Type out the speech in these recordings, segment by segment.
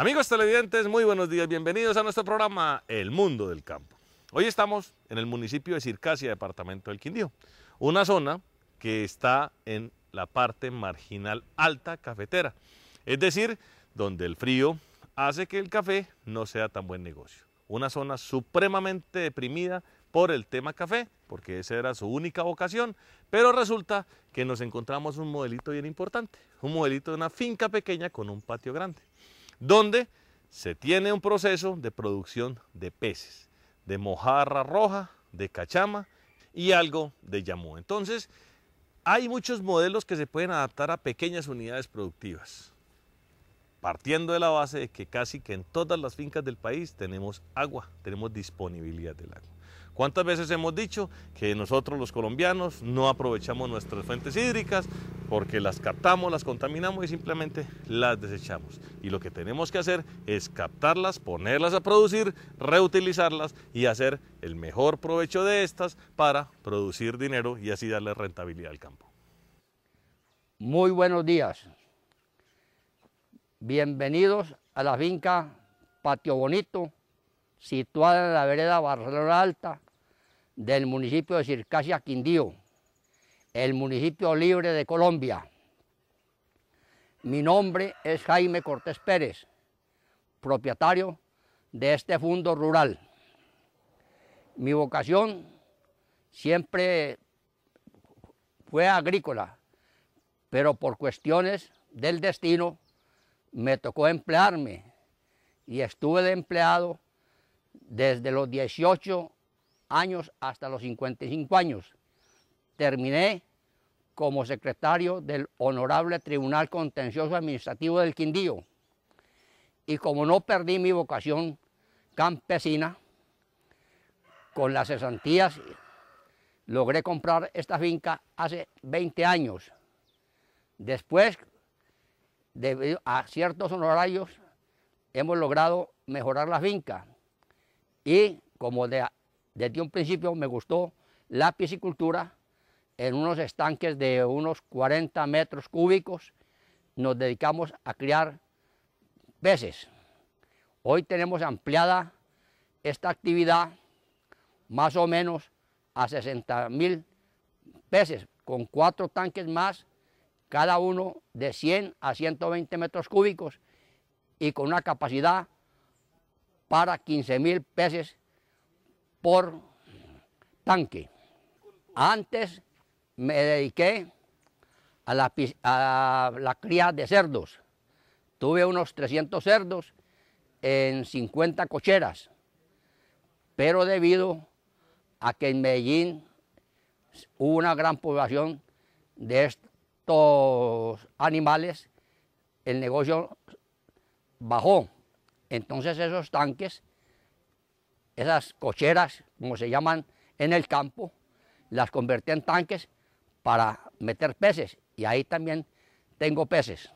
Amigos televidentes, muy buenos días, bienvenidos a nuestro programa El Mundo del Campo. Hoy estamos en el municipio de Circasia, departamento del Quindío, una zona que está en la parte marginal alta cafetera, es decir, donde el frío hace que el café no sea tan buen negocio. Una zona supremamente deprimida por el tema café, porque esa era su única vocación, pero resulta que nos encontramos un modelito bien importante, un modelito de una finca pequeña con un patio grande donde se tiene un proceso de producción de peces, de mojarra roja, de cachama y algo de yamú. Entonces, hay muchos modelos que se pueden adaptar a pequeñas unidades productivas, partiendo de la base de que casi que en todas las fincas del país tenemos agua, tenemos disponibilidad del agua. ¿Cuántas veces hemos dicho que nosotros los colombianos no aprovechamos nuestras fuentes hídricas porque las captamos, las contaminamos y simplemente las desechamos? Y lo que tenemos que hacer es captarlas, ponerlas a producir, reutilizarlas y hacer el mejor provecho de estas para producir dinero y así darle rentabilidad al campo. Muy buenos días. Bienvenidos a la finca Patio Bonito, situada en la vereda Barcelona Alta, del municipio de Circasia Quindío, el municipio libre de Colombia. Mi nombre es Jaime Cortés Pérez, propietario de este fondo rural. Mi vocación siempre fue agrícola, pero por cuestiones del destino me tocó emplearme y estuve de empleado desde los 18 años hasta los 55 años. Terminé como secretario del Honorable Tribunal Contencioso Administrativo del Quindío. Y como no perdí mi vocación campesina, con las cesantías logré comprar esta finca hace 20 años. Después, debido a ciertos honorarios, hemos logrado mejorar la finca. Y como de desde un principio me gustó la piscicultura en unos estanques de unos 40 metros cúbicos. Nos dedicamos a criar peces. Hoy tenemos ampliada esta actividad más o menos a 60 mil peces, con cuatro tanques más, cada uno de 100 a 120 metros cúbicos y con una capacidad para 15 mil peces por tanque. Antes me dediqué a la, a la cría de cerdos. Tuve unos 300 cerdos en 50 cocheras, pero debido a que en Medellín hubo una gran población de estos animales, el negocio bajó. Entonces esos tanques esas cocheras, como se llaman en el campo, las convertí en tanques para meter peces y ahí también tengo peces.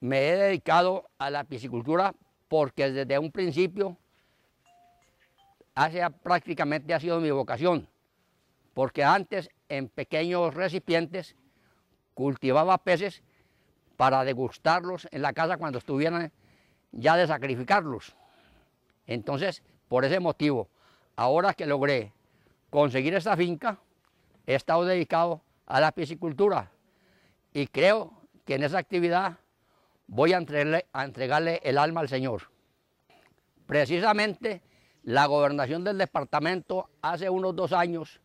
Me he dedicado a la piscicultura porque desde un principio hace prácticamente ha sido mi vocación, porque antes en pequeños recipientes cultivaba peces para degustarlos en la casa cuando estuvieran ya de sacrificarlos. Entonces por ese motivo, ahora que logré conseguir esta finca, he estado dedicado a la piscicultura y creo que en esa actividad voy a entregarle, a entregarle el alma al Señor. Precisamente la gobernación del departamento hace unos dos años,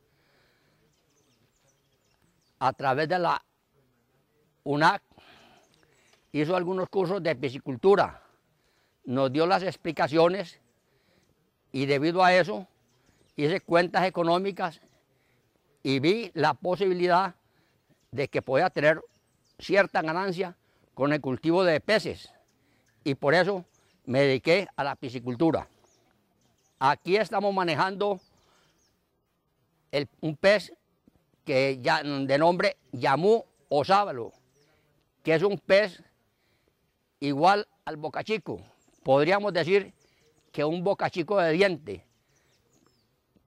a través de la UNAC, hizo algunos cursos de piscicultura, nos dio las explicaciones y debido a eso, hice cuentas económicas y vi la posibilidad de que podía tener cierta ganancia con el cultivo de peces. Y por eso me dediqué a la piscicultura. Aquí estamos manejando un pez que ya, de nombre Yamú o sábalo, que es un pez igual al bocachico. Podríamos decir que un bocachico de diente.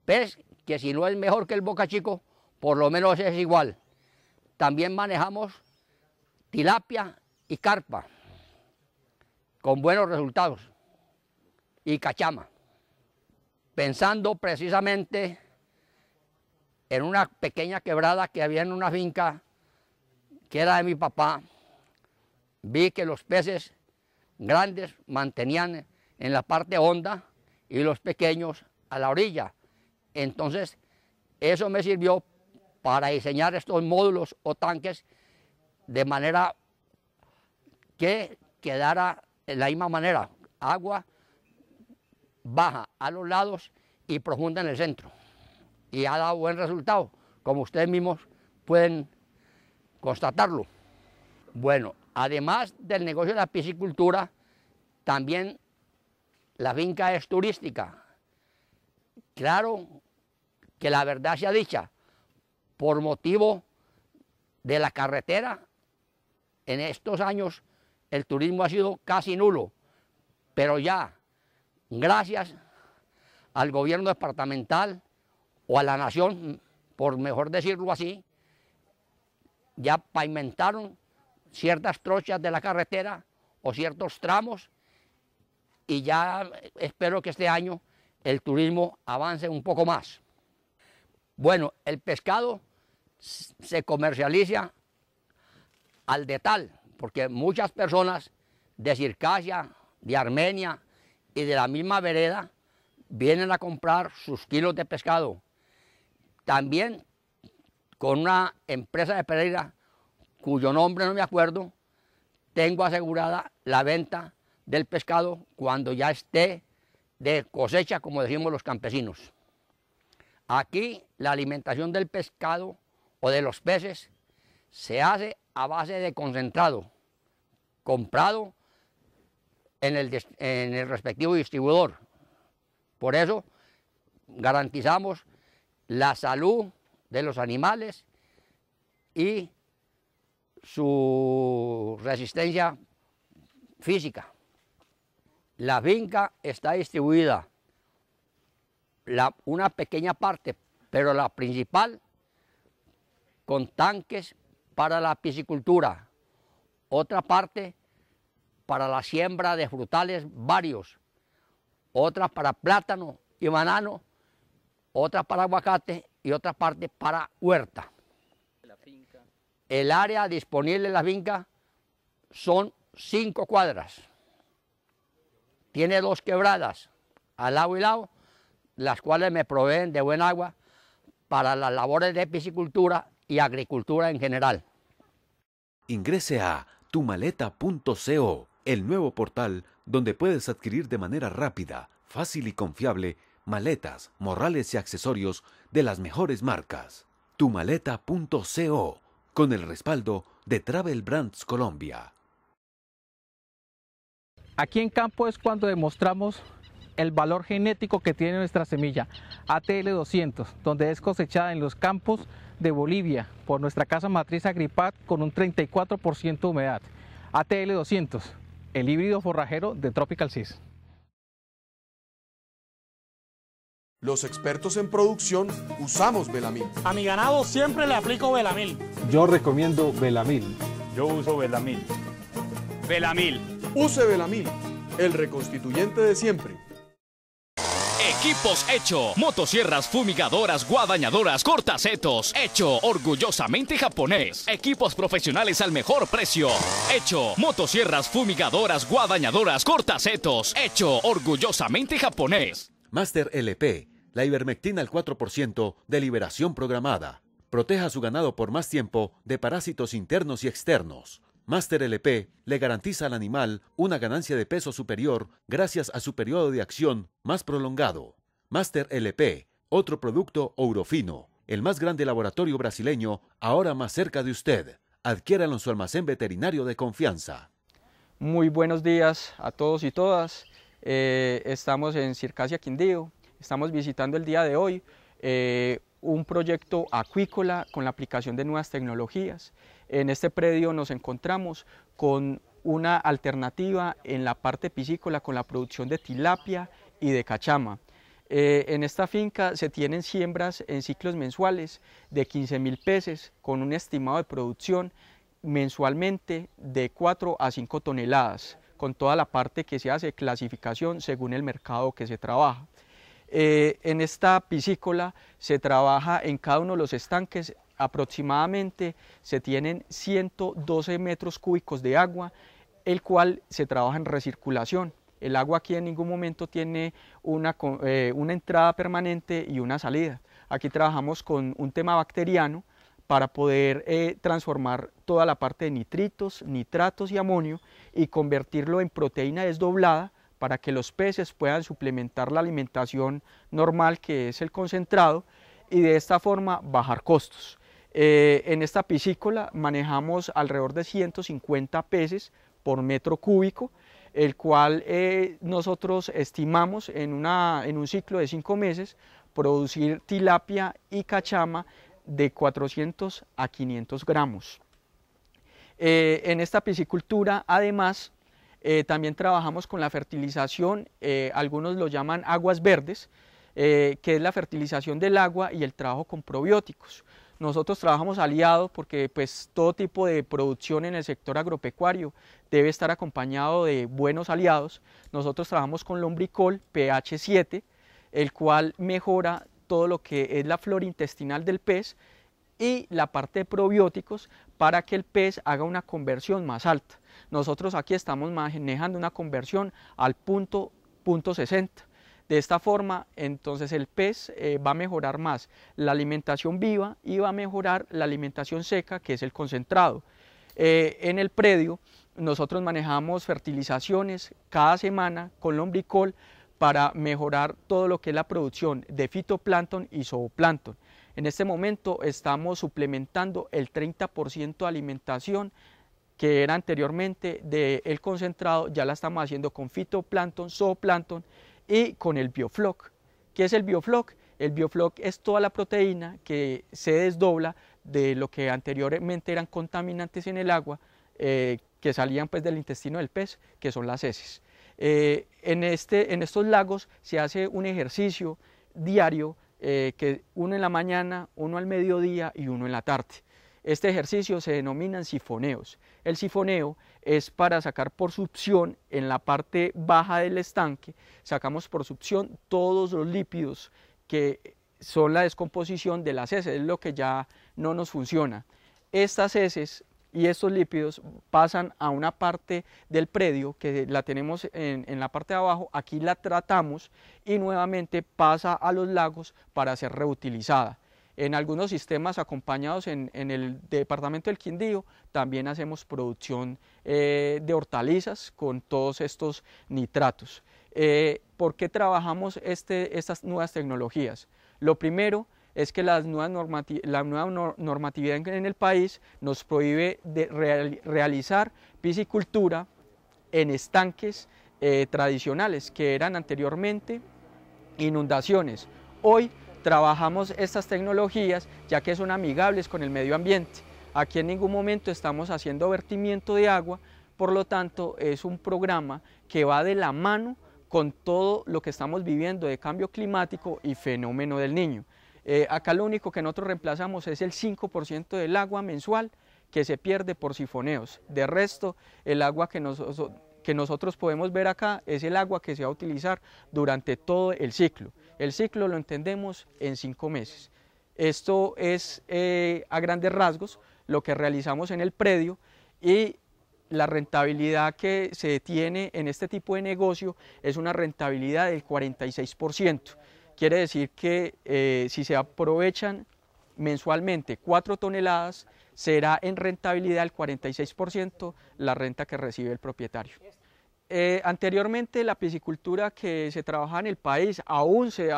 Pez que si no es mejor que el bocachico, por lo menos es igual. También manejamos tilapia y carpa, con buenos resultados, y cachama. Pensando precisamente en una pequeña quebrada que había en una finca que era de mi papá, vi que los peces grandes mantenían en la parte honda y los pequeños a la orilla. Entonces, eso me sirvió para diseñar estos módulos o tanques de manera que quedara de la misma manera, agua baja a los lados y profunda en el centro. Y ha dado buen resultado, como ustedes mismos pueden constatarlo. Bueno, además del negocio de la piscicultura, también la finca es turística. Claro que la verdad se ha dicha, por motivo de la carretera, en estos años el turismo ha sido casi nulo, pero ya, gracias al gobierno departamental o a la nación, por mejor decirlo así, ya pavimentaron ciertas trochas de la carretera o ciertos tramos y ya espero que este año el turismo avance un poco más. Bueno, el pescado se comercializa al detal, porque muchas personas de Circasia, de Armenia y de la misma vereda vienen a comprar sus kilos de pescado. También con una empresa de Pereira, cuyo nombre no me acuerdo, tengo asegurada la venta del pescado cuando ya esté de cosecha, como decimos los campesinos. Aquí la alimentación del pescado o de los peces se hace a base de concentrado, comprado en el, en el respectivo distribuidor. Por eso garantizamos la salud de los animales y su resistencia física. La finca está distribuida, una pequeña parte, pero la principal, con tanques para la piscicultura, otra parte para la siembra de frutales varios, otra para plátano y banano, otra para aguacate y otra parte para huerta. El área disponible en la finca son cinco cuadras. Tiene dos quebradas al lado y lado, las cuales me proveen de buen agua para las labores de piscicultura y agricultura en general. Ingrese a tumaleta.co, el nuevo portal donde puedes adquirir de manera rápida, fácil y confiable maletas, morrales y accesorios de las mejores marcas. Tumaleta.co, con el respaldo de Travel Brands Colombia. Aquí en campo es cuando demostramos el valor genético que tiene nuestra semilla ATL200, donde es cosechada en los campos de Bolivia por nuestra casa matriz Agripat con un 34% de humedad. ATL200, el híbrido forrajero de Tropical Seas. Los expertos en producción usamos Velamil. A mi ganado siempre le aplico Velamil. Yo recomiendo Velamil. Yo uso Velamil. Velamil Use Belamil, el reconstituyente de siempre. Equipos Hecho. Motosierras, fumigadoras, guadañadoras, cortacetos. Hecho. Orgullosamente japonés. Equipos profesionales al mejor precio. Hecho. Motosierras, fumigadoras, guadañadoras, cortacetos. Hecho. Orgullosamente japonés. Master LP. La ivermectina al 4% de liberación programada. Proteja su ganado por más tiempo de parásitos internos y externos. Master LP le garantiza al animal una ganancia de peso superior gracias a su periodo de acción más prolongado. Master LP, otro producto Ourofino, el más grande laboratorio brasileño, ahora más cerca de usted. Adquiéralo en su almacén veterinario de confianza. Muy buenos días a todos y todas. Eh, estamos en Circasia Quindío. Estamos visitando el día de hoy eh, un proyecto acuícola con la aplicación de nuevas tecnologías en este predio nos encontramos con una alternativa en la parte piscícola con la producción de tilapia y de cachama. Eh, en esta finca se tienen siembras en ciclos mensuales de 15 mil peces con un estimado de producción mensualmente de 4 a 5 toneladas, con toda la parte que se hace clasificación según el mercado que se trabaja. Eh, en esta piscícola se trabaja en cada uno de los estanques aproximadamente se tienen 112 metros cúbicos de agua, el cual se trabaja en recirculación. El agua aquí en ningún momento tiene una, eh, entrada permanente y una salida. Aquí trabajamos con un tema bacteriano para poder eh, transformar toda la parte de nitritos, nitratos y amonio y convertirlo en proteína desdoblada para que los peces puedan suplementar la alimentación normal que es el concentrado y de esta forma bajar costos. Eh, en esta piscícola manejamos alrededor de 150 peces por metro cúbico, el cual eh, nosotros estimamos en, un ciclo de cinco meses producir tilapia y cachama de 400 a 500 gramos. Eh, en esta piscicultura, además, también trabajamos con la fertilización, algunos lo llaman aguas verdes, que es la fertilización del agua y el trabajo con probióticos. Nosotros trabajamos aliados porque pues todo tipo de producción en el sector agropecuario debe estar acompañado de buenos aliados. Nosotros trabajamos con lombricol pH 7, el cual mejora todo lo que es la flora intestinal del pez y la parte de probióticos para que el pez haga una conversión más alta. Nosotros aquí estamos manejando una conversión al punto 60. De esta forma, entonces el pez eh, va a mejorar más la alimentación viva y va a mejorar la alimentación seca, que es el concentrado. Eh, en el predio nosotros manejamos fertilizaciones cada semana con lombricol para mejorar todo lo que es la producción de fitoplancton y zooplancton. En este momento estamos suplementando el 30% de alimentación que era anteriormente del concentrado, ya la estamos haciendo con fitoplancton, zooplancton y con el biofloc. ¿Qué es el biofloc? El biofloc es toda la proteína que se desdobla de lo que anteriormente eran contaminantes en el agua, eh, que salían pues del intestino del pez, que son las heces. Eh, en, este, en estos lagos se hace un ejercicio diario, eh, que uno en la mañana, uno al mediodía y uno en la tarde. Este ejercicio se denominan sifoneos. El sifoneo es para sacar por succión en la parte baja del estanque, sacamos por succión todos los lípidos que son la descomposición de las heces, es lo que ya no nos funciona. Estas heces y estos lípidos pasan a una parte del predio que la tenemos en, en, la parte de abajo, aquí la tratamos y nuevamente pasa a los lagos para ser reutilizada. En algunos sistemas acompañados en, el departamento del Quindío también hacemos producción eh, de hortalizas con todos estos nitratos. Eh, ¿Por qué trabajamos este, estas nuevas tecnologías? Lo primero es que las nuevas la nueva normatividad en el país nos prohíbe de realizar piscicultura en estanques eh, tradicionales que eran anteriormente inundaciones. Hoy trabajamos estas tecnologías ya que son amigables con el medio ambiente. Aquí en ningún momento estamos haciendo vertimiento de agua, por lo tanto es un programa que va de la mano con todo lo que estamos viviendo de cambio climático y fenómeno del niño. Eh, acá lo único que nosotros reemplazamos es el 5% del agua mensual que se pierde por sifoneos. De resto, el agua que nosotros podemos ver acá es el agua que se va a utilizar durante todo el ciclo. El ciclo lo entendemos en cinco meses. Esto es eh, a grandes rasgos lo que realizamos en el predio y la rentabilidad que se tiene en este tipo de negocio es una rentabilidad del 46%. Quiere decir que eh, si se aprovechan mensualmente cuatro toneladas, será en rentabilidad el 46% la renta que recibe el propietario. Eh, anteriormente la piscicultura que se trabaja en el país, aún se,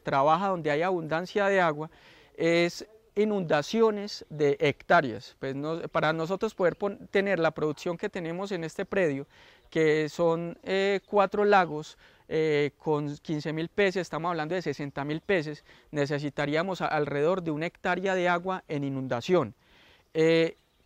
trabaja donde hay abundancia de agua, es inundaciones de hectáreas. Pues para nosotros poder tener la producción que tenemos en este predio, que son eh, cuatro lagos eh, con 15 mil peces, estamos hablando de 60 mil peces, necesitaríamos alrededor de una hectárea de agua en inundación.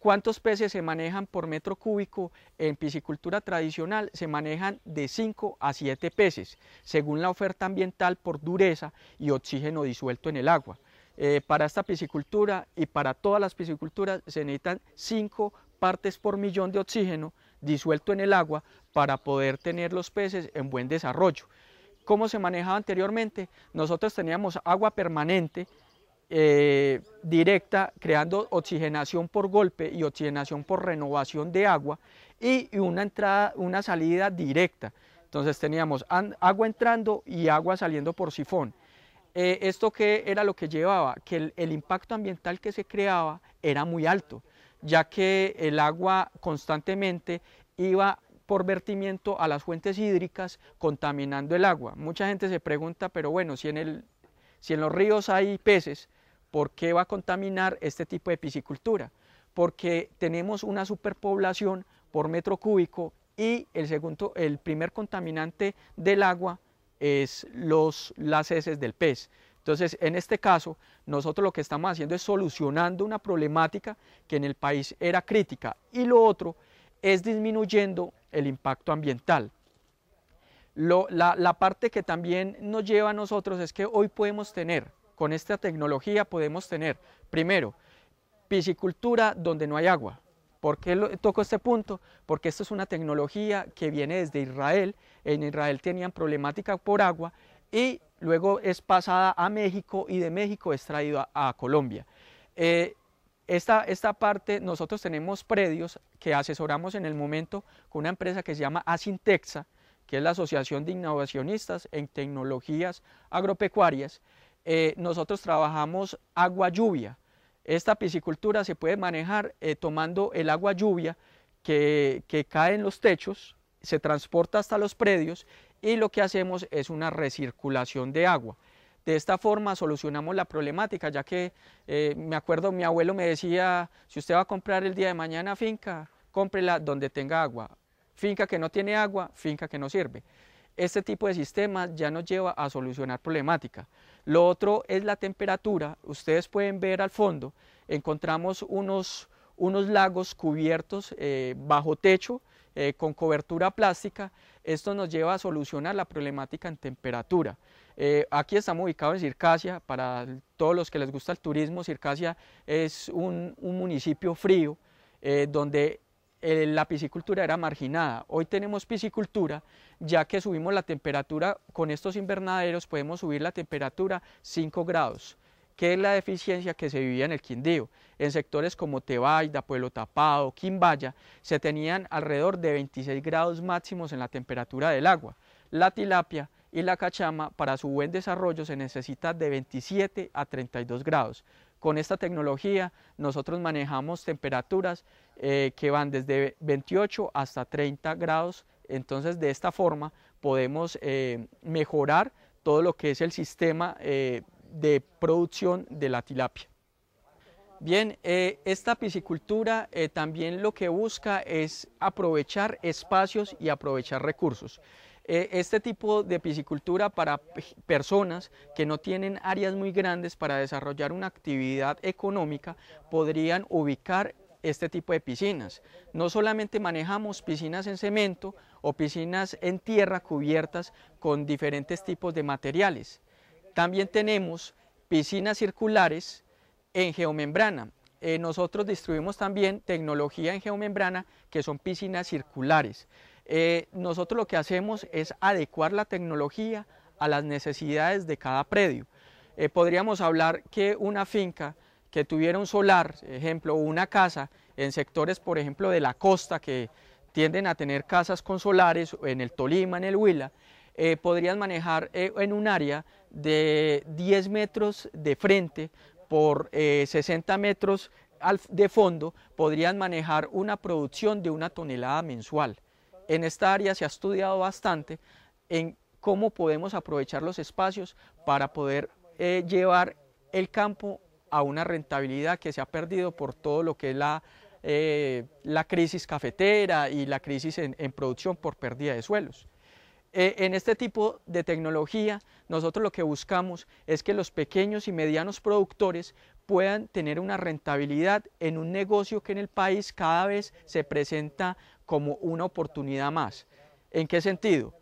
¿Cuántos peces se manejan por metro cúbico? En piscicultura tradicional se manejan de 5 a 7 peces, según la oferta ambiental por dureza y oxígeno disuelto en el agua. Eh, para esta piscicultura y para todas las pisciculturas se necesitan 5 partes por millón de oxígeno disuelto en el agua para poder tener los peces en buen desarrollo. ¿Cómo se manejaba anteriormente? Nosotros teníamos agua permanente eh, directa, creando oxigenación por golpe y oxigenación por renovación de agua y una entrada, una salida directa. Entonces teníamos agua entrando y agua saliendo por sifón. Eh, ¿Esto que era lo que llevaba? Que el, impacto ambiental que se creaba era muy alto, ya que el agua constantemente iba por vertimiento a las fuentes hídricas contaminando el agua. Mucha gente se pregunta, pero bueno, si en, el, si en los ríos hay peces, ¿Por qué va a contaminar este tipo de piscicultura? Porque tenemos una superpoblación por metro cúbico y el, segundo, el primer contaminante del agua es los, las heces del pez. Entonces, en este caso, nosotros lo que estamos haciendo es solucionando una problemática que en el país era crítica y lo otro es disminuyendo el impacto ambiental. la, la parte que también nos lleva a nosotros es que hoy podemos tener con esta tecnología podemos tener, primero, piscicultura donde no hay agua. ¿Por qué toco este punto? Porque esto es una tecnología que viene desde Israel. En Israel tenían problemática por agua y luego es pasada a México y de México es traído a, Colombia. Eh, esta, esta, parte, nosotros tenemos predios que asesoramos en el momento con una empresa que se llama Asintexa, que es la Asociación de Innovacionistas en Tecnologías Agropecuarias, eh, nosotros trabajamos agua lluvia. Esta piscicultura se puede manejar eh, tomando el agua lluvia que, cae en los techos, se transporta hasta los predios y lo que hacemos es una recirculación de agua. De esta forma solucionamos la problemática, ya que eh, me acuerdo mi abuelo me decía, si usted va a comprar el día de mañana finca, cómprela donde tenga agua. Finca que no tiene agua, finca que no sirve este tipo de sistema ya nos lleva a solucionar problemática. Lo otro es la temperatura. Ustedes pueden ver al fondo, encontramos unos, unos lagos cubiertos eh, bajo techo eh, con cobertura plástica. Esto nos lleva a solucionar la problemática en temperatura. Eh, aquí estamos ubicados en Circasia, para todos los que les gusta el turismo, Circasia es un municipio frío, donde eh, la piscicultura era marginada. Hoy tenemos piscicultura, ya que subimos la temperatura, con estos invernaderos podemos subir la temperatura 5 grados, que es la deficiencia que se vivía en el Quindío. En sectores como Tebaida, Pueblo Tapado, Quimbaya, se tenían alrededor de 26 grados máximos en la temperatura del agua. La tilapia y la cachama para su buen desarrollo se necesitan de 27 a 32 grados. Con esta tecnología nosotros manejamos temperaturas eh, que van desde 28 hasta 30 grados. Entonces de esta forma podemos eh, mejorar todo lo que es el sistema eh, de producción de la tilapia. Bien, esta piscicultura también lo que busca es aprovechar espacios y aprovechar recursos. este tipo de piscicultura para personas que no tienen áreas muy grandes para desarrollar una actividad económica podrían ubicar este tipo de piscinas. No solamente manejamos piscinas en cemento o piscinas en tierra cubiertas con diferentes tipos de materiales. También tenemos piscinas circulares en geomembrana. Eh, nosotros distribuimos también tecnología en geomembrana que son piscinas circulares. Eh, nosotros lo que hacemos es adecuar la tecnología a las necesidades de cada predio. Eh, podríamos hablar que una finca que tuviera un solar, ejemplo, una casa, en sectores, por ejemplo, de la costa, que tienden a tener casas con solares, en el Tolima, en el Huila, eh, podrían manejar eh, en un área de 10 metros de frente por 60 eh, metros de fondo, podrían manejar una producción de una tonelada mensual. En esta área se ha estudiado bastante en cómo podemos aprovechar los espacios para poder llevar el campo a una rentabilidad que se ha perdido por todo lo que es la, eh, crisis cafetera y la crisis en, producción por pérdida de suelos. Eh, en este tipo de tecnología, nosotros lo que buscamos es que los pequeños y medianos productores puedan tener una rentabilidad en un negocio que en el país cada vez se presenta como una oportunidad más. ¿En qué sentido?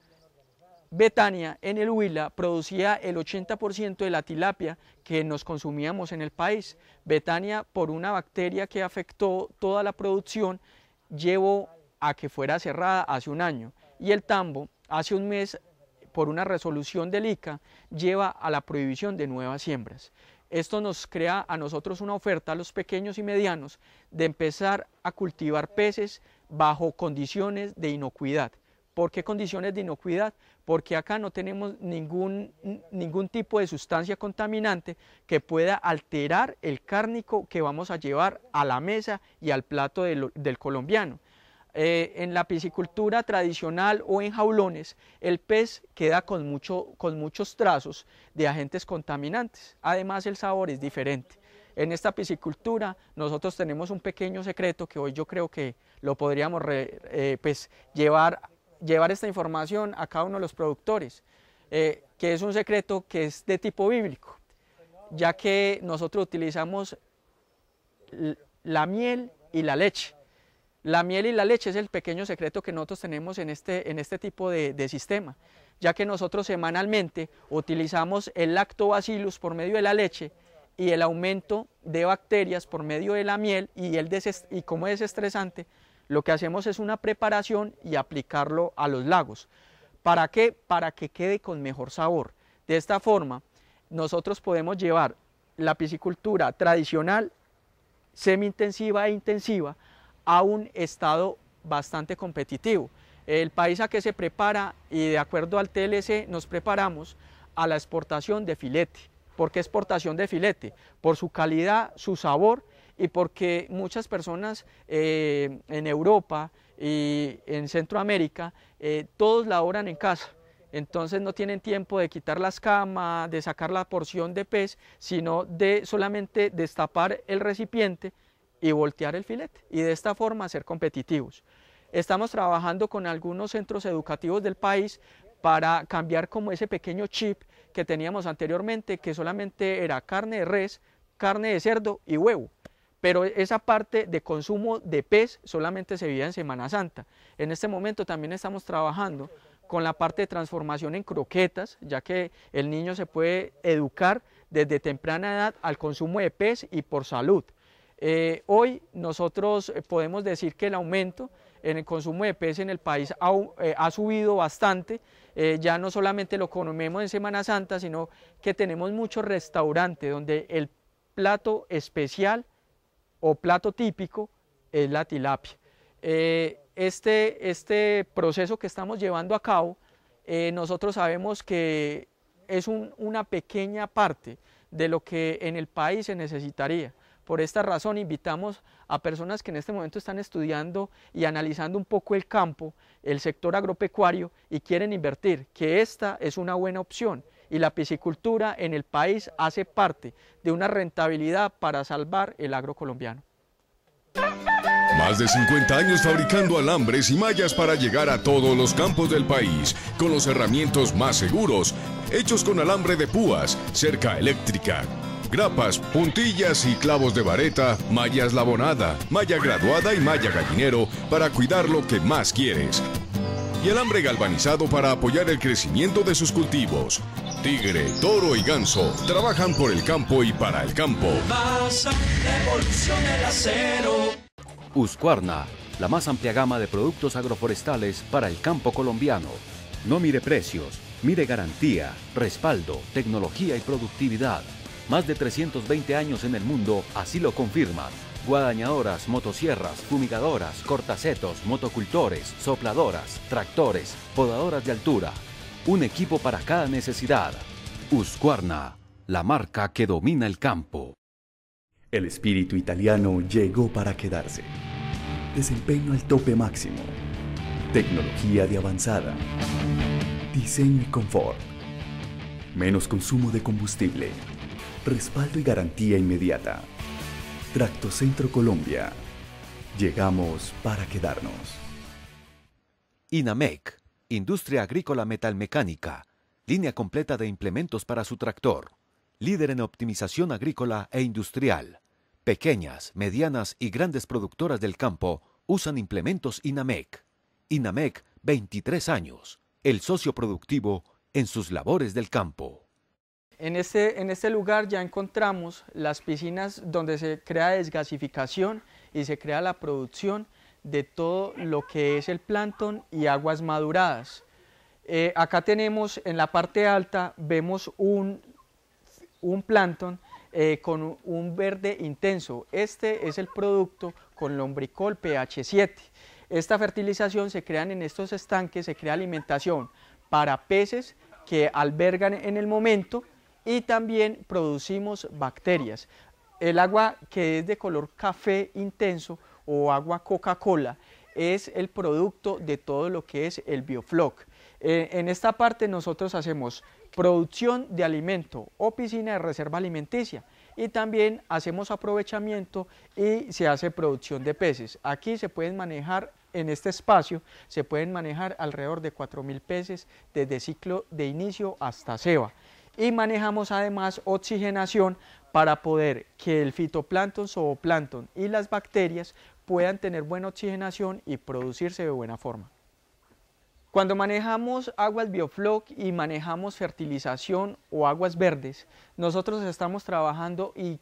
Betania, en el Huila, producía el 80% de la tilapia que nos consumíamos en el país. Betania, por una bacteria que afectó toda la producción, llevó a que fuera cerrada hace un año. Y el tambo, hace un mes, por una resolución del ICA, lleva a la prohibición de nuevas siembras. Esto nos crea a nosotros una oferta a los pequeños y medianos de empezar a cultivar peces bajo condiciones de inocuidad. ¿Por qué condiciones de inocuidad? porque acá no tenemos ningún, ningún tipo de sustancia contaminante que pueda alterar el cárnico que vamos a llevar a la mesa y al plato del, colombiano. Eh, en la piscicultura tradicional o en jaulones, el pez queda con, mucho, con muchos trazos de agentes contaminantes. Además, el sabor es diferente. En esta piscicultura nosotros tenemos un pequeño secreto que hoy yo creo que lo podríamos eh, pues, llevar a llevar llevar esta información a cada uno de los productores, eh, que es un secreto que es de tipo bíblico, ya que nosotros utilizamos la miel y la leche. La miel y la leche es el pequeño secreto que nosotros tenemos en este, este tipo de, sistema, ya que nosotros semanalmente utilizamos el lactobacillus por medio de la leche y el aumento de bacterias por medio de la miel y, el y como lo que hacemos es una preparación y aplicarlo a los lagos. ¿Para qué? Para que quede con mejor sabor. De esta forma, nosotros podemos llevar la piscicultura tradicional, semi-intensiva e intensiva, a un estado bastante competitivo. El país a que se prepara y de acuerdo al TLC nos preparamos a la exportación de filete. ¿Por qué exportación de filete? Por su calidad, su sabor y porque muchas personas eh, en Europa y en Centroamérica eh, todos laboran en casa. Entonces no tienen tiempo de quitar las camas, de sacar la porción de pez, sino de solamente destapar el recipiente y voltear el filete y de esta forma ser competitivos. Estamos trabajando con algunos centros educativos del país para cambiar como ese pequeño chip que teníamos anteriormente, que solamente era carne de res, carne de cerdo y huevo pero e, esa parte de consumo de pez solamente se vive en Semana Santa. En este momento también estamos trabajando con la parte de transformación en croquetas, ya que el niño se puede educar desde temprana edad al consumo de pez y por salud. Eh, hoy nosotros eh, podemos decir que el aumento en el consumo de pez en el país eh, ha, subido bastante. ya no solamente lo comemos en Semana Santa, sino que tenemos muchos restaurantes donde el plato especial o plato típico es la tilapia. Eh, este, este, proceso que estamos llevando a cabo, eh, nosotros sabemos que es una pequeña parte de lo que en el país se necesitaría. Por esta razón invitamos a personas que en este momento están estudiando y analizando un poco el campo, el sector agropecuario y quieren invertir, que esta es una buena opción y la piscicultura en el país hace parte de una rentabilidad para salvar el agro colombiano. Más de 50 años fabricando alambres y mallas para llegar a todos los campos del país, con los herramientas más seguros, hechos con alambre de púas, cerca eléctrica, grapas, puntillas y clavos de vareta, mallas labonada, malla graduada y malla gallinero para cuidar lo que más quieres. Y alambre galvanizado para apoyar el crecimiento de sus cultivos tigre, toro y ganso trabajan por el campo y para el campo. Uscuarna, la más amplia gama de productos agroforestales para el campo colombiano. No mire precios, mire garantía, respaldo, tecnología y productividad. Más de 320 años en el mundo así lo confirman. Guadañadoras, motosierras, fumigadoras, cortacetos, motocultores, sopladoras, tractores, podadoras de altura, un equipo para cada necesidad. Uscuarna, la marca que domina el campo. El espíritu italiano llegó para quedarse. Desempeño al tope máximo. Tecnología de avanzada. Diseño y confort. Menos consumo de combustible. Respaldo y garantía inmediata. Centro Colombia. Llegamos para quedarnos. INAMEC Industria Agrícola Metalmecánica, línea completa de implementos para su tractor, líder en optimización agrícola e industrial. Pequeñas, medianas y grandes productoras del campo usan implementos INAMEC. INAMEC, 23 años, el socio productivo en sus labores del campo. En este, en este lugar ya encontramos las piscinas donde se crea desgasificación y se crea la producción de todo lo que es el plancton y aguas maduradas. Eh, acá tenemos en la parte alta, vemos un, un plancton eh, con un verde intenso. Este es el producto con lombricol pH7. Esta fertilización se crea en estos estanques, se crea alimentación para peces que albergan en el momento y también producimos bacterias. El agua que es de color café intenso o agua Coca-Cola es el producto de todo lo que es el biofloc. Eh, en esta parte nosotros hacemos producción de alimento o piscina de reserva alimenticia y también hacemos aprovechamiento y se hace producción de peces. Aquí se pueden manejar en este espacio se pueden manejar alrededor de 4.000 peces desde ciclo de inicio hasta ceba. Y manejamos además oxigenación para poder que el fitoplancton, zooplancton y las bacterias puedan tener buena oxigenación y producirse de buena forma. Cuando manejamos aguas biofloc y manejamos fertilización o aguas verdes, nosotros estamos trabajando y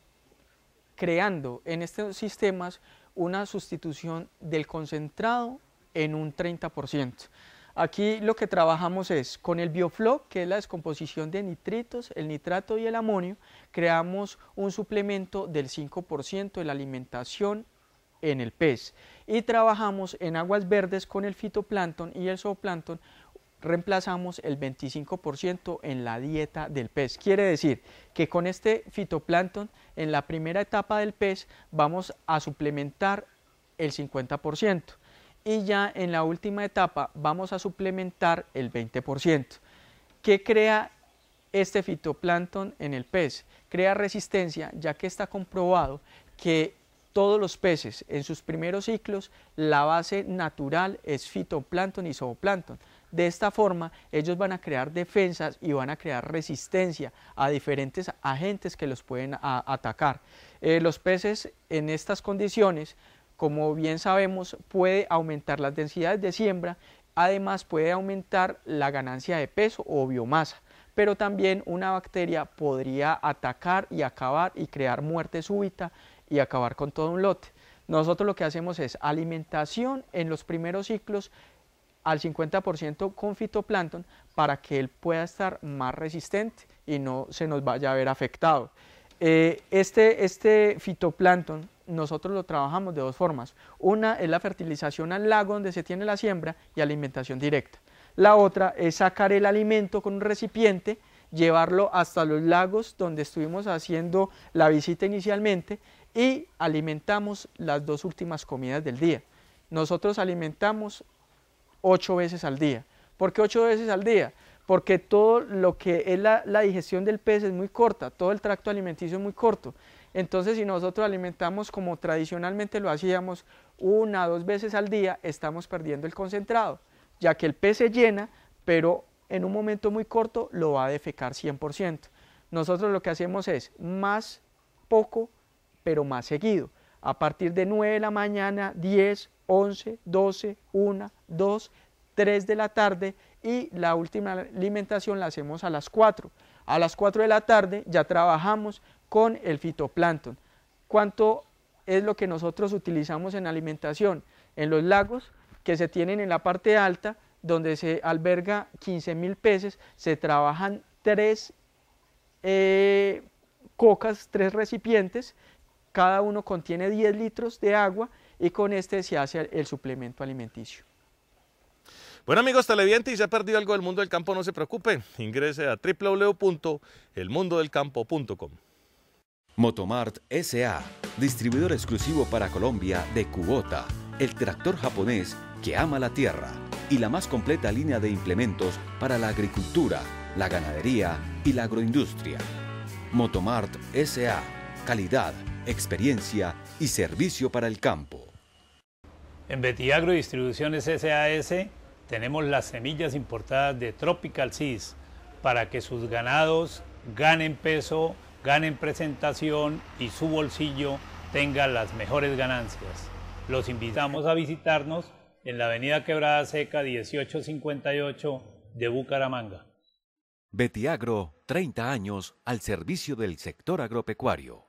creando en estos sistemas una sustitución del concentrado en un 30%. Aquí lo que trabajamos es con el biofloc, que es la descomposición de nitritos, el nitrato y el amonio, creamos un suplemento del 5% de la alimentación en el pez. Y trabajamos en aguas verdes con el fitoplancton y el zooplancton, reemplazamos el 25% en la dieta del pez. Quiere decir que con este fitoplancton en la primera etapa del pez vamos a suplementar el 50% y ya en la última etapa vamos a suplementar el 20%. ¿Qué crea este fitoplancton en el pez? Crea resistencia ya que está comprobado que todos los peces en sus primeros ciclos, la base natural es fitoplancton y zooplancton. De esta forma, ellos van a crear defensas y van a crear resistencia a diferentes agentes que los pueden atacar. Eh, los peces en estas condiciones, como bien sabemos, puede aumentar las densidades de siembra, además puede aumentar la ganancia de peso o biomasa pero también una bacteria podría atacar y acabar y crear muerte súbita y acabar con todo un lote. Nosotros lo que hacemos es alimentación en los primeros ciclos al 50% con fitoplancton para que él pueda estar más resistente y no se nos vaya a ver afectado. Eh, este, este fitoplancton nosotros lo trabajamos de dos formas. Una es la fertilización al lago donde se tiene la siembra y alimentación directa. La otra es sacar el alimento con un recipiente, llevarlo hasta los lagos donde estuvimos haciendo la visita inicialmente y alimentamos las dos últimas comidas del día. Nosotros alimentamos ocho veces al día. ¿Por qué ocho veces al día? Porque todo lo que es la, digestión del pez es muy corta, todo el tracto alimenticio es muy corto. Entonces, si nosotros alimentamos como tradicionalmente lo hacíamos una o dos veces al día, estamos perdiendo el concentrado, ya que el pez se llena, pero en un momento muy corto lo va a defecar 100%. Nosotros lo que hacemos es más poco pero más seguido. A partir de 9 de la mañana, 10, 11, 12, 1, 2, 3 de la tarde y la última alimentación la hacemos a las 4. A las 4 de la tarde ya trabajamos con el fitoplancton. ¿Cuánto es lo que nosotros utilizamos en alimentación? En los lagos que se tienen en la parte alta, donde se alberga 15 mil peces, se trabajan tres eh, cocas, tres recipientes cada uno contiene 10 litros de agua y con este se hace el suplemento alimenticio. Bueno amigos televidentes, si se ha perdido algo del mundo del campo, no se preocupe, ingrese a www.elmundodelcampo.com. Motomart SA, distribuidor exclusivo para Colombia de Kubota, el tractor japonés que ama la tierra y la más completa línea de implementos para la agricultura, la ganadería y la agroindustria. Motomart SA, calidad, experiencia y servicio para el campo. En Betiagro Distribuciones SAS tenemos las semillas importadas de Tropical Seeds para que sus ganados ganen peso, ganen presentación y su bolsillo tenga las mejores ganancias. Los invitamos a visitarnos en la avenida Quebrada Seca 1858 de Bucaramanga. Betiagro, 30 años al servicio del sector agropecuario.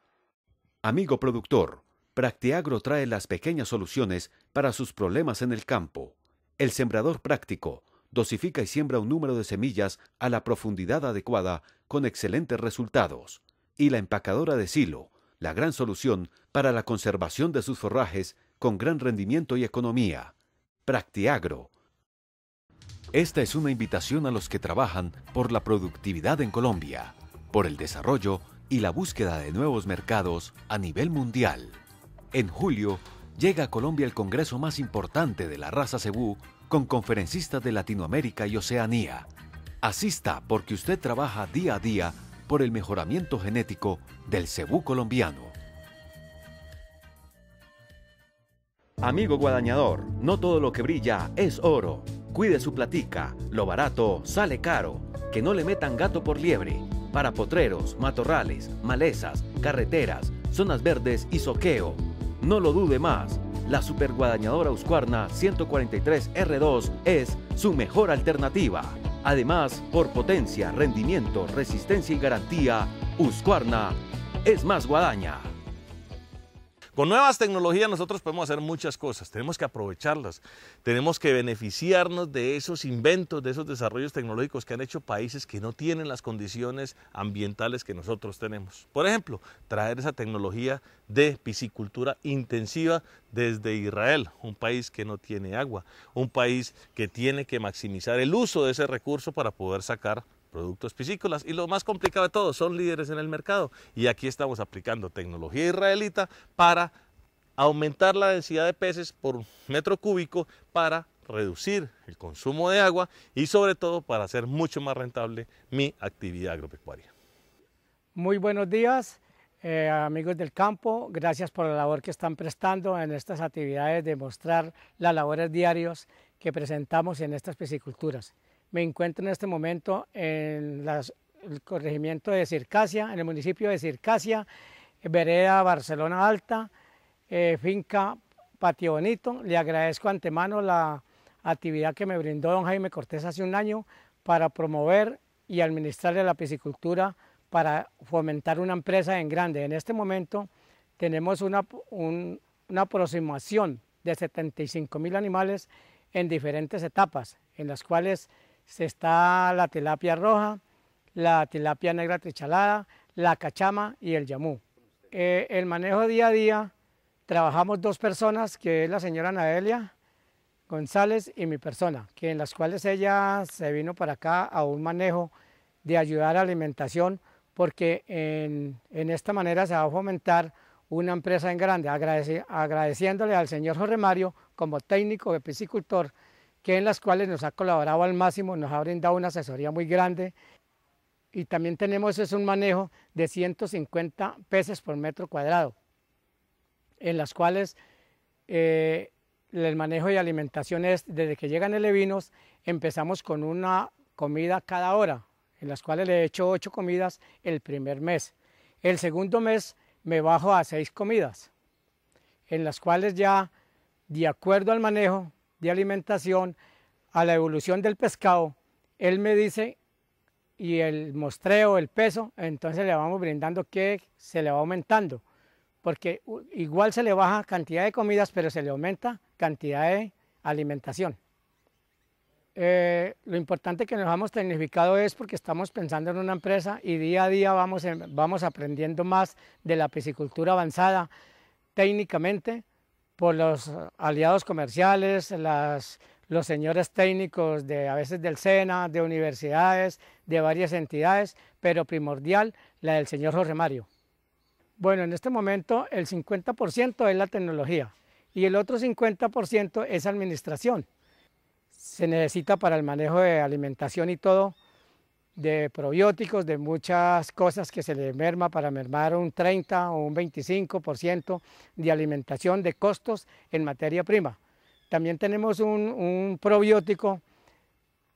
Amigo productor, Practiagro trae las pequeñas soluciones para sus problemas en el campo. El sembrador práctico dosifica y siembra un número de semillas a la profundidad adecuada con excelentes resultados. Y la empacadora de silo, la gran solución para la conservación de sus forrajes con gran rendimiento y economía. Practiagro. Esta es una invitación a los que trabajan por la productividad en Colombia, por el desarrollo y la búsqueda de nuevos mercados a nivel mundial. En julio, llega a Colombia el congreso más importante de la raza cebú con conferencistas de Latinoamérica y Oceanía. Asista porque usted trabaja día a día por el mejoramiento genético del cebú colombiano. Amigo guadañador, no todo lo que brilla es oro. Cuide su platica, lo barato sale caro, que no le metan gato por liebre para potreros, matorrales, malezas, carreteras, zonas verdes y soqueo. No lo dude más, la superguadañadora Uscuarna 143R2 es su mejor alternativa. Además, por potencia, rendimiento, resistencia y garantía, Uscuarna es más guadaña. Con nuevas tecnologías nosotros podemos hacer muchas cosas, tenemos que aprovecharlas, tenemos que beneficiarnos de esos inventos, de esos desarrollos tecnológicos que han hecho países que no tienen las condiciones ambientales que nosotros tenemos. Por ejemplo, traer esa tecnología de piscicultura intensiva desde Israel, un país que no tiene agua, un país que tiene que maximizar el uso de ese recurso para poder sacar productos piscícolas. Y lo más complicado de todo, son líderes en el mercado. Y aquí estamos aplicando tecnología israelita para aumentar la densidad de peces por metro cúbico para reducir el consumo de agua y sobre todo para hacer mucho más rentable mi actividad agropecuaria. Muy buenos días, eh, amigos del campo. Gracias por la labor que están prestando en estas actividades de mostrar las labores diarias que presentamos en estas pisciculturas. Me encuentro en este momento en el corregimiento de Circasia, en el municipio de Circasia, vereda Barcelona Alta, eh, finca Patio Bonito. Le agradezco antemano la actividad que me brindó don Jaime Cortés hace un año para promover y administrarle la piscicultura para fomentar una empresa en grande. En este momento tenemos una, una aproximación de 75 mil animales en diferentes etapas, en las cuales se está la tilapia roja, la tilapia negra trichalada, la cachama y el yamú. Eh, el manejo día a día, trabajamos dos personas, que es la señora Nadelia González y mi persona, que en las cuales ella se vino para acá a un manejo de ayudar a la alimentación, porque en, esta manera se va a fomentar una empresa en grande, agradeciéndole al señor Jorge Mario como técnico de piscicultor que en las cuales nos ha colaborado al máximo, nos ha brindado una asesoría muy grande y también tenemos es un manejo de 150 peces por metro cuadrado, en las cuales eh, el manejo y alimentación es, desde que llegan el levinos empezamos con una comida cada hora, en las cuales le he hecho ocho comidas el primer mes. El segundo mes me bajo a seis comidas, en las cuales ya, de acuerdo al manejo, de alimentación, a la evolución del pescado, él me dice y el mostreo, el peso, entonces le vamos brindando que se le va aumentando, porque igual se le baja cantidad de comidas, pero se le aumenta cantidad de alimentación. Eh, lo importante que nos hemos tecnificado es porque estamos pensando en una empresa y día a día vamos, vamos aprendiendo más de la piscicultura avanzada técnicamente por los aliados comerciales, los señores técnicos a veces del SENA, de universidades, de varias entidades, pero primordial la del señor Jorge Mario. Bueno, en este momento el 50% es la tecnología y el otro 50% es administración. Se necesita para el manejo de alimentación y todo de probióticos, de muchas cosas que se le merma para mermar un 30 o un 25% de alimentación de costos en materia prima. También tenemos un, un probiótico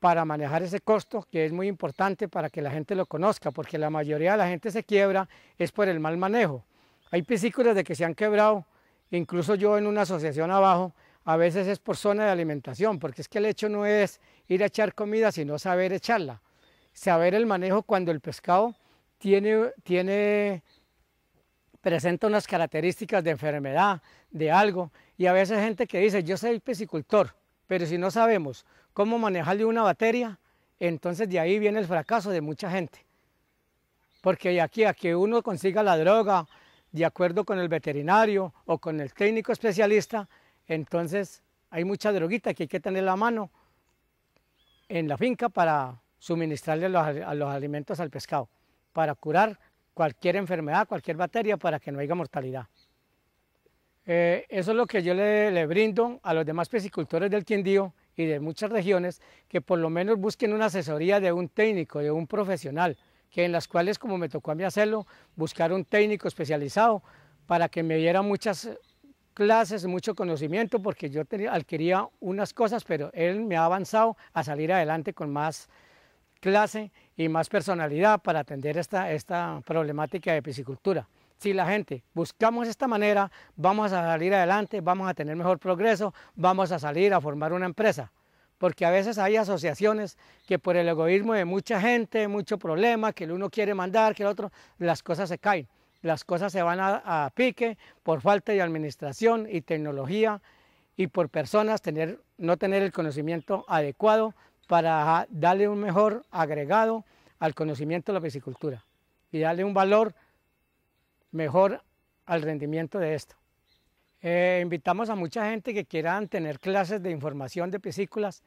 para manejar ese costo, que es muy importante para que la gente lo conozca, porque la mayoría de la gente se quiebra es por el mal manejo. Hay piscículas de que se han quebrado, incluso yo en una asociación abajo, a veces es por zona de alimentación, porque es que el hecho no es ir a echar comida, sino saber echarla saber el manejo cuando el pescado tiene, presenta unas características de enfermedad, de algo. Y a veces gente que dice, yo soy piscicultor, pero si no sabemos cómo manejarle una batería, entonces de ahí viene el fracaso de mucha gente. Porque aquí a que uno consiga la droga, de acuerdo con el veterinario o con el técnico especialista, entonces hay mucha droguita que hay que tener la mano en la finca para suministrarle los, a los alimentos al pescado para curar cualquier enfermedad, cualquier bacteria, para que no haya mortalidad. Eh, eso es lo que yo le, brindo a los demás piscicultores del Quindío y de muchas regiones, que por lo menos busquen una asesoría de un técnico, de un profesional, que en las cuales, como me tocó a mí hacerlo, buscar un técnico especializado para que me diera muchas clases, mucho conocimiento, porque yo tenía, adquiría unas cosas, pero él me ha avanzado a salir adelante con más clase y más personalidad para atender esta, esta problemática de piscicultura. Si la gente buscamos esta manera, vamos a salir adelante, vamos a tener mejor progreso, vamos a salir a formar una empresa. Porque a veces hay asociaciones que por el egoísmo de mucha gente, mucho problema, que el uno quiere mandar, que el otro, las cosas se caen, las cosas se van a, pique por falta de administración y tecnología y por personas tener, no tener el conocimiento adecuado para darle un mejor agregado al conocimiento de la piscicultura y darle un valor mejor al rendimiento de esto. Eh, invitamos a mucha gente que quieran tener clases de información de piscículas.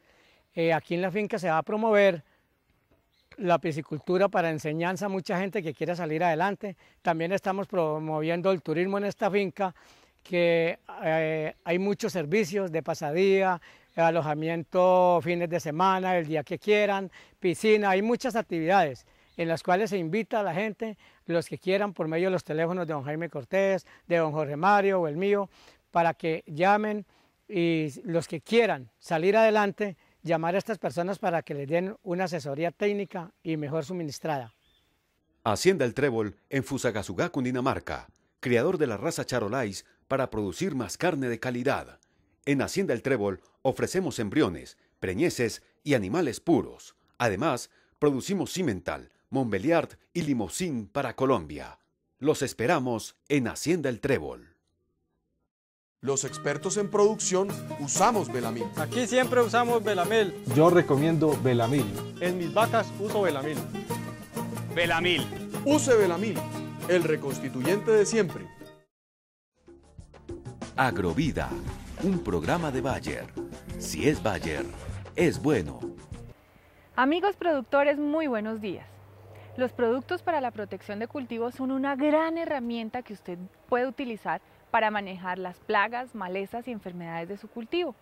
Eh, aquí en la finca se va a promover la piscicultura para enseñanza a mucha gente que quiera salir adelante. También estamos promoviendo el turismo en esta finca, que eh, hay muchos servicios de pasadía, alojamiento fines de semana, el día que quieran, piscina, hay muchas actividades en las cuales se invita a la gente, los que quieran, por medio de los teléfonos de don Jaime Cortés, de don Jorge Mario o el mío, para que llamen y los que quieran salir adelante, llamar a estas personas para que les den una asesoría técnica y mejor suministrada. Hacienda El Trébol en Fusagasugá, Cundinamarca, creador de la raza Charolais para producir más carne de calidad. En Hacienda El Trébol Ofrecemos embriones, preñeces y animales puros. Además, producimos Cimental, Montbeliard y Limousin para Colombia. Los esperamos en Hacienda El Trébol. Los expertos en producción usamos Belamil. Aquí siempre usamos Belamil. Yo recomiendo Belamil. En mis vacas uso Belamil. Belamil. Use Belamil, el reconstituyente de siempre. Agrovida, un programa de Bayer. Si es Bayer, es bueno. Amigos productores, muy buenos días. Los productos para la protección de cultivos son una gran herramienta que usted puede utilizar para manejar las plagas, malezas y enfermedades de su cultivo.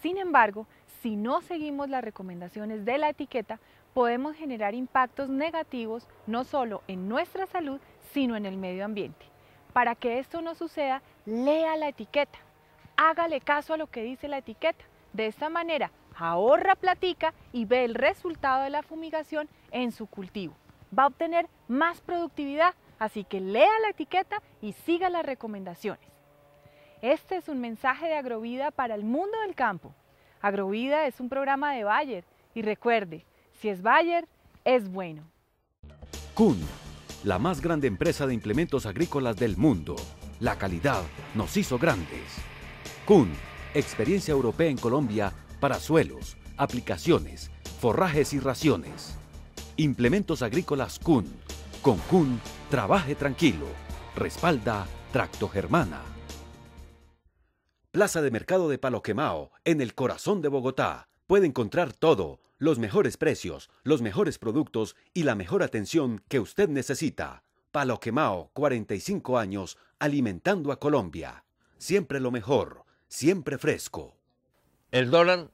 Sin embargo, si no seguimos las recomendaciones de la etiqueta, podemos generar impactos negativos no solo en nuestra salud, sino en el medio ambiente. Para que esto no suceda, lea la etiqueta. Hágale caso a lo que dice la etiqueta. De esta manera ahorra platica y ve el resultado de la fumigación en su cultivo. Va a obtener más productividad, así que lea la etiqueta y siga las recomendaciones. Este es un mensaje de Agrovida para el mundo del campo. Agrovida es un programa de Bayer y recuerde, si es Bayer, es bueno. Kuhn, la más grande empresa de implementos agrícolas del mundo. La calidad nos hizo grandes. Kuhn Experiencia Europea en Colombia para suelos, aplicaciones, forrajes y raciones. Implementos agrícolas Kun. Con Kun, trabaje tranquilo. Respalda Tracto Germana. Plaza de Mercado de Paloquemao, en el corazón de Bogotá. Puede encontrar todo, los mejores precios, los mejores productos y la mejor atención que usted necesita. Paloquemao, 45 años, alimentando a Colombia. Siempre lo mejor siempre fresco. El dólar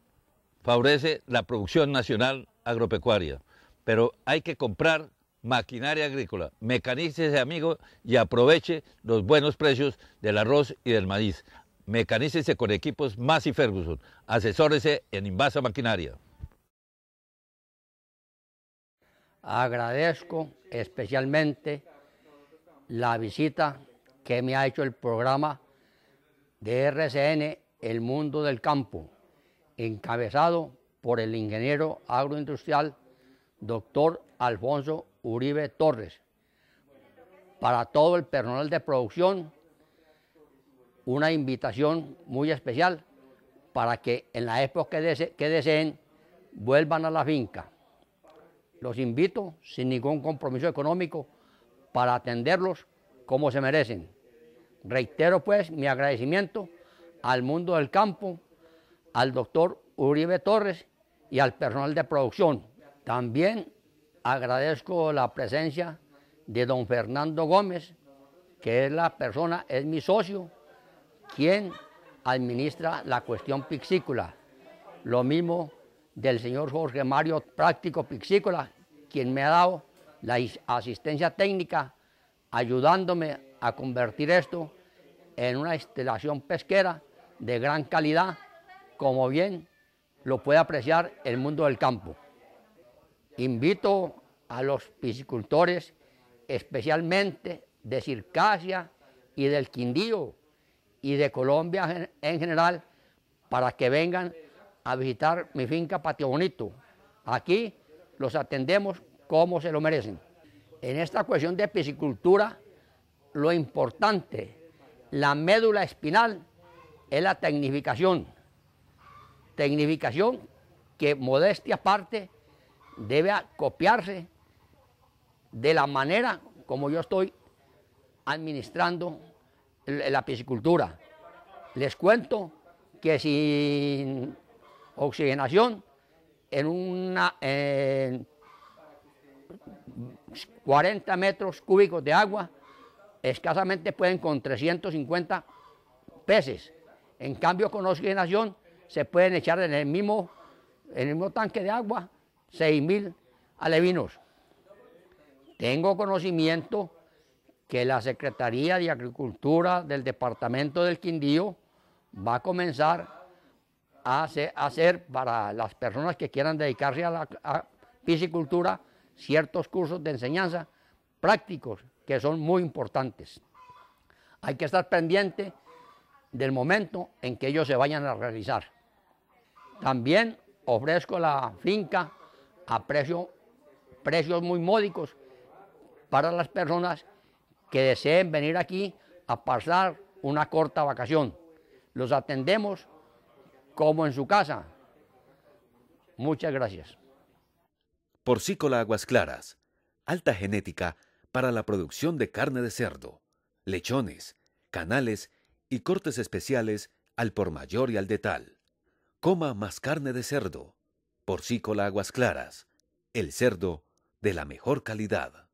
favorece la producción nacional agropecuaria, pero hay que comprar maquinaria agrícola, mecanícese amigo y aproveche los buenos precios del arroz y del maíz. Mecanícese con equipos Massey Ferguson, asesórese en Invasa Maquinaria. Agradezco especialmente la visita que me ha hecho el programa de El Mundo del Campo, encabezado por el ingeniero agroindustrial doctor Alfonso Uribe Torres. Para todo el personal de producción, una invitación muy especial para que en la época que deseen vuelvan a la finca. Los invito sin ningún compromiso económico para atenderlos como se merecen. Reitero pues mi agradecimiento al mundo del campo, al doctor Uribe Torres y al personal de producción. También agradezco la presencia de don Fernando Gómez, que es la persona, es mi socio, quien administra la cuestión pixícola. Lo mismo del señor Jorge Mario Práctico Pixícola, quien me ha dado la asistencia técnica ayudándome a convertir esto en una instalación pesquera de gran calidad, como bien lo puede apreciar el mundo del campo. Invito a los piscicultores, especialmente de Circasia y del Quindío y de Colombia en general, para que vengan a visitar mi finca Patio Bonito. Aquí los atendemos como se lo merecen. En esta cuestión de piscicultura lo importante, la médula espinal es la tecnificación. Tecnificación que modestia parte debe copiarse de la manera como yo estoy administrando la piscicultura. Les cuento que sin oxigenación, en una 40 metros cúbicos de agua, escasamente pueden con 350 peces. En cambio, con oxigenación se pueden echar en el mismo, en el mismo tanque de agua 6.000 alevinos. Tengo conocimiento que la Secretaría de Agricultura del Departamento del Quindío va a comenzar a hacer para las personas que quieran dedicarse a la piscicultura ciertos cursos de enseñanza prácticos son muy importantes. Hay que estar pendiente del momento en que ellos se vayan a realizar. También ofrezco la finca a precio, precios muy módicos para las personas que deseen venir aquí a pasar una corta vacación. Los atendemos como en su casa. Muchas gracias. Aguas Claras. Alta genética para la producción de carne de cerdo, lechones, canales y cortes especiales al por mayor y al detal. Coma más carne de cerdo, porcícola aguas claras, el cerdo de la mejor calidad.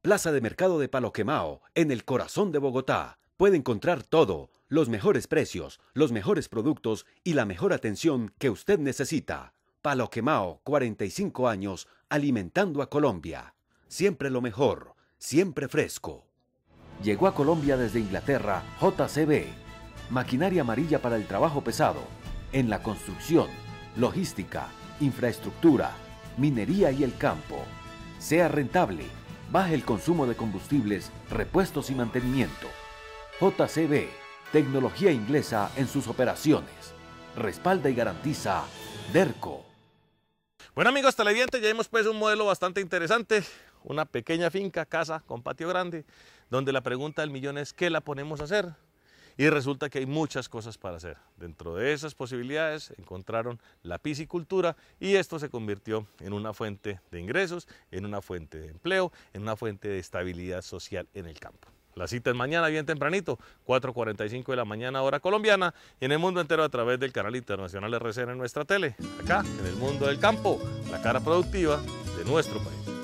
Plaza de Mercado de Paloquemao, en el corazón de Bogotá. Puede encontrar todo, los mejores precios, los mejores productos y la mejor atención que usted necesita. Paloquemao, 45 años, alimentando a Colombia siempre lo mejor, siempre fresco. Llegó a Colombia desde Inglaterra JCB, maquinaria amarilla para el trabajo pesado, en la construcción, logística, infraestructura, minería y el campo. Sea rentable, baje el consumo de combustibles, repuestos y mantenimiento. JCB, tecnología inglesa en sus operaciones. Respalda y garantiza DERCO. Bueno amigos televidentes, ya hemos puesto un modelo bastante interesante una pequeña finca, casa con patio grande, donde la pregunta del millón es ¿qué la ponemos a hacer? Y resulta que hay muchas cosas para hacer. Dentro de esas posibilidades encontraron la piscicultura y esto se convirtió en una fuente de ingresos, en una fuente de empleo, en una fuente de estabilidad social en el campo. La cita es mañana bien tempranito, 4.45 de la mañana hora colombiana en el mundo entero a través del canal internacional RCN en nuestra tele, acá en el mundo del campo, la cara productiva de nuestro país.